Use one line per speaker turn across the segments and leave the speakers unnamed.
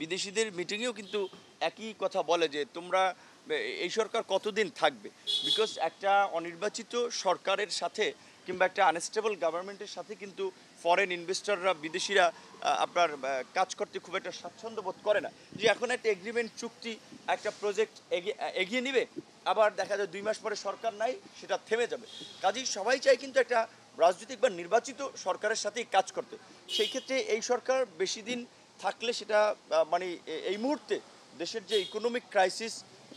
বিদেশিদের মিটিংয়েও কিন্তু একই কথা বলে যে তোমরা এই সরকার কতদিন থাকবে বিকজ একটা অনির্বাচিত সরকারের সাথে কিংবা একটা আনস্টেবল গভর্নমেন্টের সাথে কিন্তু ফরেন ইনভেস্টররা বিদেশিরা আপনার কাজ করতে খুব একটা স্বাচ্ছন্দ্য বোধ করে না যে এখন একটা এগ্রিমেন্ট চুক্তি একটা প্রজেক্ট এগিয়ে নিবে আবার দেখা যায় দুই মাস পরে সরকার নাই সেটা থেমে যাবে কাজেই সবাই চাই কিন্তু একটা রাজনৈতিক বা নির্বাচিত সরকারের সাথেই কাজ করতে সেই ক্ষেত্রে এই সরকার বেশি দিন থাকলে সেটা মানে এই মুহূর্তে দেশের যে ইকোনমিক ক্রাইসিস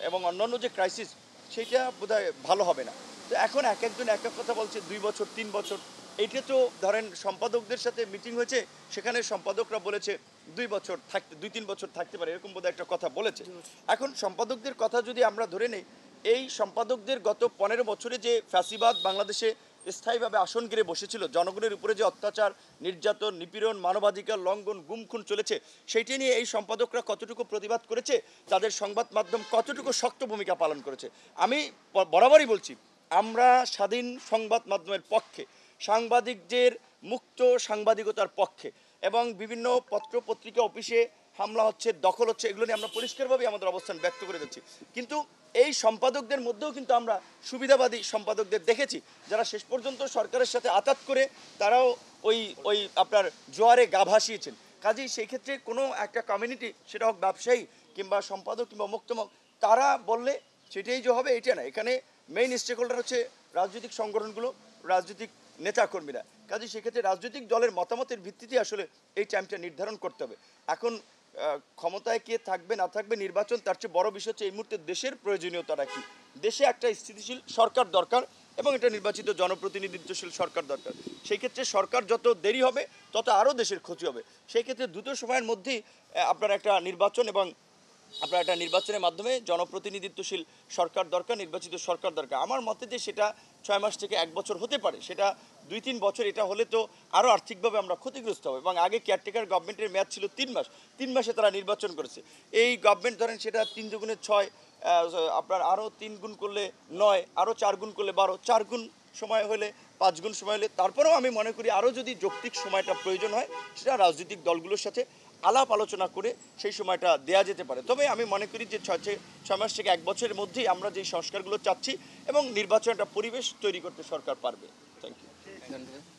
এবং অন্যান্য যে ক্রাইসিস সেটা বোধ ভালো হবে না তো এখন এক একজন এক এক কথা বলছে দুই বছর তিন বছর এটা তো ধরেন সম্পাদকদের সাথে মিটিং হয়েছে সেখানে সম্পাদকরা বলেছে দুই বছর থাকতে দুই তিন বছর থাকতে পারে এরকম বোধহয় একটা কথা বলেছে এখন সম্পাদকদের কথা যদি আমরা ধরে নেই এই সম্পাদকদের গত পনেরো বছরে যে ফ্যাসিবাদ বাংলাদেশে স্থায়ীভাবে আসন গিরে বসেছিল জনগণের উপরে যে অত্যাচার নির্যাতন নিপীড়ন মানবাধিকার লঙ্ঘন গুমখুন চলেছে সেইটি নিয়ে এই সম্পাদকরা কতটুকু প্রতিবাদ করেছে তাদের সংবাদ মাধ্যম কতটুকু শক্ত ভূমিকা পালন করেছে আমি বরাবরই বলছি আমরা স্বাধীন সংবাদ মাধ্যমের পক্ষে সাংবাদিকদের মুক্ত সাংবাদিকতার পক্ষে এবং বিভিন্ন পত্র পত্রিকা অফিসে হামলা হচ্ছে দখল হচ্ছে এগুলো নিয়ে আমরা পরিষ্কারভাবেই আমাদের অবস্থান ব্যক্ত করে যাচ্ছি কিন্তু এই সম্পাদকদের মধ্যেও কিন্তু আমরা সুবিধাবাদী সম্পাদকদের দেখেছি যারা শেষ পর্যন্ত সরকারের সাথে আতাত করে তারাও ওই ওই আপনার জোয়ারে গা ভাসিয়েছেন কাজেই সেই ক্ষেত্রে কোনো একটা কমিউনিটি সেটা হোক ব্যবসায়ী কিংবা সম্পাদক কিংবা মুক্তমক তারা বললে সেটাই যে হবে এটা না এখানে মেইন স্টেক হোল্ডার হচ্ছে রাজনৈতিক সংগঠনগুলো রাজনৈতিক নেতাকর্মীরা কাজে সেক্ষেত্রে রাজনৈতিক দলের মতামতের ভিত্তিতে আসলে এই টাইমটা নির্ধারণ করতে হবে এখন ক্ষমতায় কে থাকবে না থাকবে নির্বাচন তার চেয়ে বড় বিষয় হচ্ছে এই মুহূর্তে দেশের প্রয়োজনীয়তাটা কি দেশে একটা স্থিতিশীল সরকার দরকার এবং এটা নির্বাচিত জনপ্রতিনিধিত্বশীল সরকার দরকার সেই ক্ষেত্রে সরকার যত দেরি হবে তত আরও দেশের ক্ষতি হবে সেই ক্ষেত্রে দ্রুত সময়ের মধ্যেই আপনার একটা নির্বাচন এবং আপনার একটা নির্বাচনের মাধ্যমে জনপ্রতিনিধিত্বশীল সরকার দরকার নির্বাচিত সরকার দরকার আমার মতে যে সেটা ছয় মাস থেকে এক বছর হতে পারে সেটা দুই তিন বছর এটা হলে তো আরও আর্থিকভাবে আমরা ক্ষতিগ্রস্ত হবো এবং আগে কেয়ারটেকার গভর্নমেন্টের মেয়াদ ছিল তিন মাস তিন মাসে তারা নির্বাচন করেছে এই গভর্নমেন্ট ধরেন সেটা তিন দুগুণে ছয় আপনার আরও তিন গুণ করলে নয় আরও চার গুণ করলে বারো চার গুণ সময় হলে পাঁচ গুণ সময় হলে তারপরেও আমি মনে করি আরও যদি যৌক্তিক সময়টা প্রয়োজন হয় সেটা রাজনৈতিক দলগুলোর সাথে আলাপ আলোচনা করে সেই সময়টা দেয়া যেতে পারে তবে আমি মনে করি যে ছয় ছয় মাস থেকে এক বছরের মধ্যেই আমরা যে সংস্কারগুলো চাচ্ছি এবং নির্বাচন একটা পরিবেশ তৈরি করতে সরকার পারবে থ্যাংক ইউ